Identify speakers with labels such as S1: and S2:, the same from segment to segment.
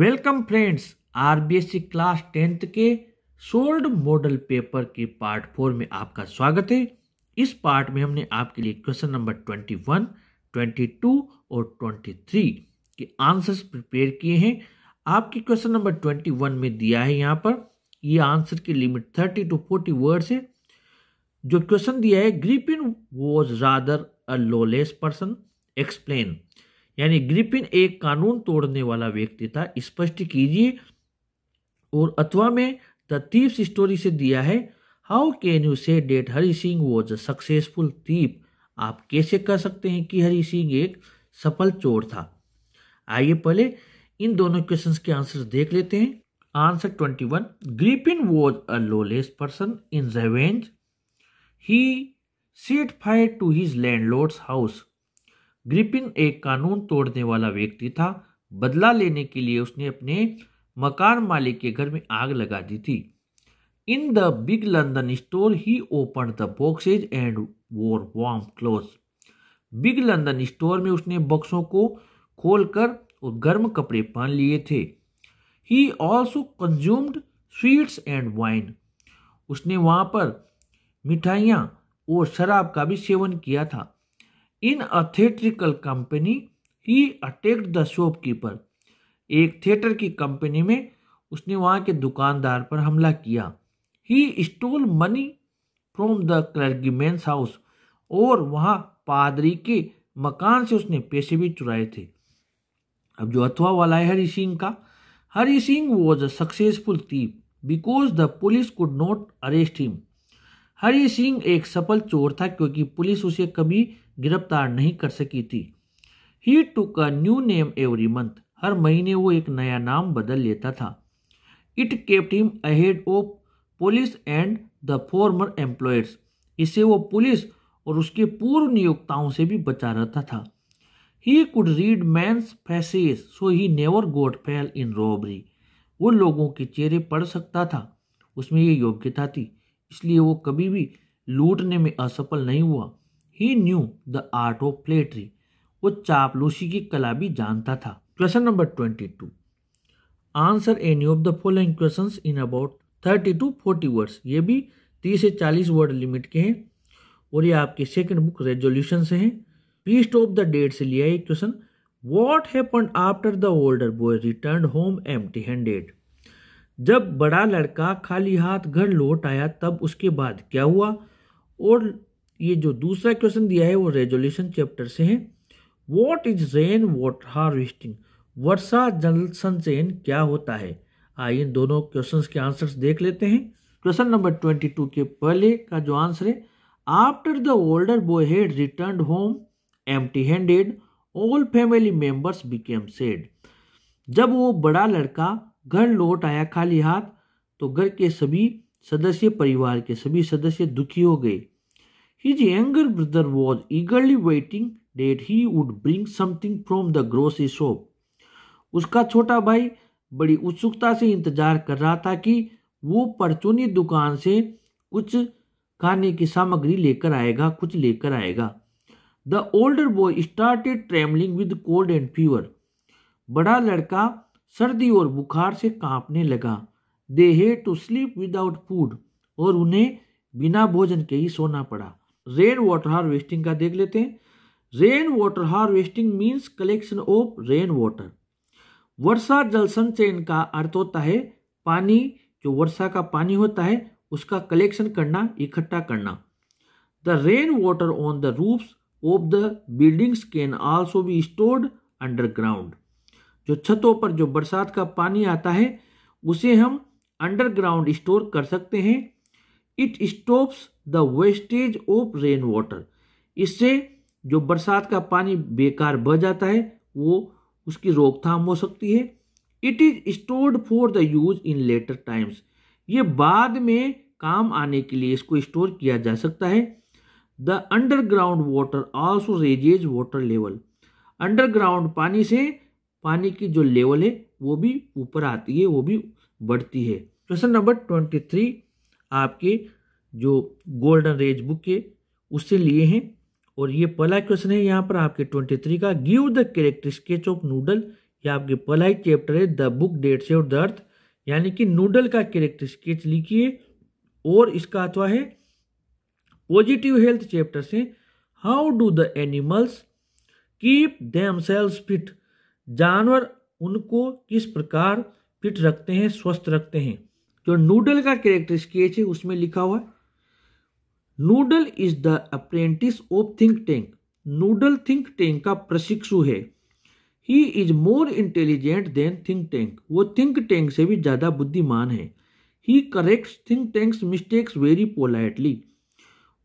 S1: Welcome friends RBSC class tenth के solved model paper के part four में आपका स्वागत है इस पार्ट में हमने आपके लिए question number twenty one twenty two और ट्वेंटी थ्री के आंसर्स प्रिपेयर किए हैं आपके क्वेश्चन नंबर ट्वेंटी वन में दिया है यहाँ पर ये आंसर की limit thirty to forty words है जो क्वेश्चन दिया है Griffin was rather a lawless person explain यानी ग्रिपिन एक कानून तोड़ने वाला व्यक्ति था स्पष्ट कीजिए और अथवा में द तीप्स स्टोरी से दिया है how can you say that Hari Singh was a successful thief आप कैसे कह सकते हैं कि हरी सिंह एक सफल चोर था आइए पहले इन दोनों क्वेश्चंस के आंसर देख लेते हैं answer twenty one Griffin was a lawless person in revenge he set fire to his landlord's house Griffin एक कानून तोड़ने वाला व्यक्ति था बदला लेने के लिए उसने अपने मकान मालिक के घर में आग लगा दी थी in the big London store he open the boxes and wore warm cloth big London store में उसने बक्सों को खोलकर और गर्म कपड़े पहन लिए थे he also consumed sweets and wine उसने वहाँ पर मिठाइयाँ और शराब का भी सेवन किया था a theatrical company he attacked the shop keeper एक थिएटर की कंपनी में उसने वहाँ के दुकानदार पर हमला किया he stole money from the clergyman's house और वहाँ पादरी के मकान से उसने पैसे भी चुराए थे अब जो अथवा वाला है हरी सिंह का Hari Singh was a successful thief because the police could not arrest him Hari Singh एक सफल चोर था क्योंकि पुलिस उसे कभी गिरफ्तार नहीं कर सकी थी he took a new name every month हर महीने वो एक नया नाम बदल लेता था it kept him ahead of police and the former employers इसे वो पुलिस और उसके पूर्व नियोक्ताओं से भी बचा रहता था he could read men's faces so he never got fail in robbery वो लोगों के चेहरे पढ़ सकता था उसमें ये योग्यता थी इसलिए वो कभी भी लूटने में असफल नहीं हुआ he knew the art of flattery वो चापलूसी की कला भी जानता था question number twenty two answer any of the following question in about thirty to forty words ये भी तीस से चालीस वर्ड लिमिट के हैं और ये आपके सेकंड बुक रेजोल्यूशन से हैं पीस्ट ऑफ द डेट से लिया है question what happen after the older boy return home empty handed जब बड़ा लड़का खाली हाथ घर लौट आया तब उसके बाद क्या हुआ और ये जो दूसरा क्वेश्चन दिया है वो रेजोल्यूशन चैप्टर से है what is rain water harvesting वर्षा जल संचयन क्या होता है आइए इन दोनों क्वेश्चंस के आंसर्स देख लेते हैं क्वेश्चन नंबर ट्वेंटी टू के पहले का जो आंसर है after the older boy had return home टी handed all family members became sad जब वो बड़ा लड़का घर लौट आया खाली हाथ तो घर के सभी सदस्य परिवार के सभी सदस्य दुखी हो गए his younger brother was eagerly waiting that he would bring something from the grocery shop उसका छोटा भाई बड़ी उत्सुकता से इंतजार कर रहा था कि वो परचूनी दुकान से कुछ खाने की सामग्री लेकर आएगा कुछ लेकर आएगा the older boy started travelling with cold and fever बड़ा लड़का सर्दी और बुखार से कांपने लगा they had to sleep without food और उन्हें बिना भोजन के ही सोना पड़ा रेन वाटर हार्वेस्टिंग का देख लेते हैं rain water harvesting means collection of rain water वर्षा जल संचयन का अर्थ होता है पानी जो वर्षा का पानी होता है उसका कलेक्शन करना इकट्ठा करना the rain water on the roofs of the buildings can also be stored underground जो छतों पर जो बरसात का पानी आता है उसे हम अंडरग्राउंड स्टोर कर सकते हैं it stops the wastage of rain water इससे जो बरसात का पानी बेकार बह जाता है वो उसकी रोकथाम हो सकती है it is stored for the use in later times ये बाद में काम आने के लिए इसको स्टोर किया जा सकता है the underground water also raises water level अंडरग्राउंड पानी से पानी की जो लेवल है वो भी ऊपर आती है वो भी बढ़ती है क्वेश्चन नंबर ट्वेंटी थ्री आपके जो गोल्डन रेज बुक है उससे लिए हैं और ये पहला क्वेश्चन है यहाँ पर आपके ट्वेंटी थ्री का give the character sketch of Noodle ये आपके पहला ही चैप्टर है द बुक डेट से और द अर्थ यानी कि नूडल का कैरेक्टर स्केच लिखिए और इसका अथवा है पॉजिटिव हेल्थ चैप्टर से how do the animals keep themselves fit जानवर उनको किस प्रकार फिट रखते हैं स्वस्थ रखते हैं जो नूडल का कैरेक्टर स्केच है उसमें लिखा हुआ है Noodle is the apprentice of Think Tank Noodle Think Tank का प्रशिक्षु है he is more intelligent than Think Tank वो थिंक टैंक से भी ज़्यादा बुद्धिमान है he correct Think Tank's mistakes very politely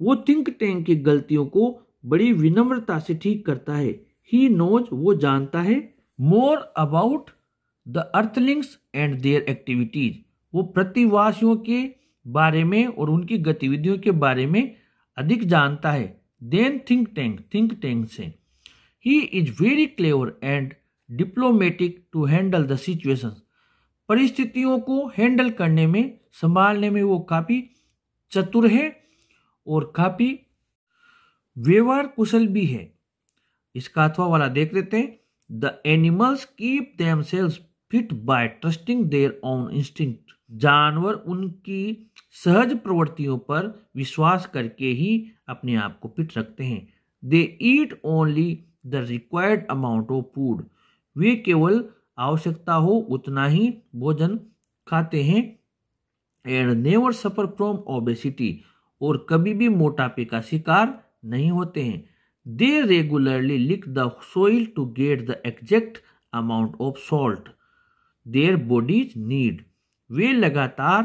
S1: वो थिंक टैंक की गलतियों को बड़ी विनम्रता से ठीक करता है ही नोज वो जानता है more about the earthlings and their activities वो प्रतिवासियों के बारे में और उनकी गतिविधियों के बारे में अधिक जानता है than Think Tank Think Tank से he is very clever and diplomatic to handle the situation परिस्थितियों को हैंडल करने में संभालने में वो काफ़ी चतुर है और काफ़ी व्यवहार कुशल भी है इसका अथवा वाला देख लेते हैं the animals keep themselves fit by trusting their own instinct जानवर उनकी सहज प्रवृत्तियों पर विश्वास करके ही अपने आप को फिट रखते हैं they eat only the required amount of food वे केवल आवश्यकता हो उतना ही भोजन खाते हैं and never suffer from obesity और कभी भी मोटापे का शिकार नहीं होते हैं They regularly lick the soil to get the exact amount of salt their bodies need. वे लगातार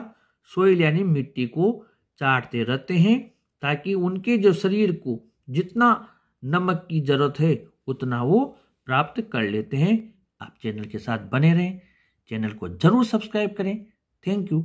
S1: सोइल यानी मिट्टी को चाटते रहते हैं ताकि उनके जो शरीर को जितना नमक की ज़रूरत है उतना वो प्राप्त कर लेते हैं आप चैनल के साथ बने रहें चैनल को ज़रूर सब्सक्राइब करें थैंक यू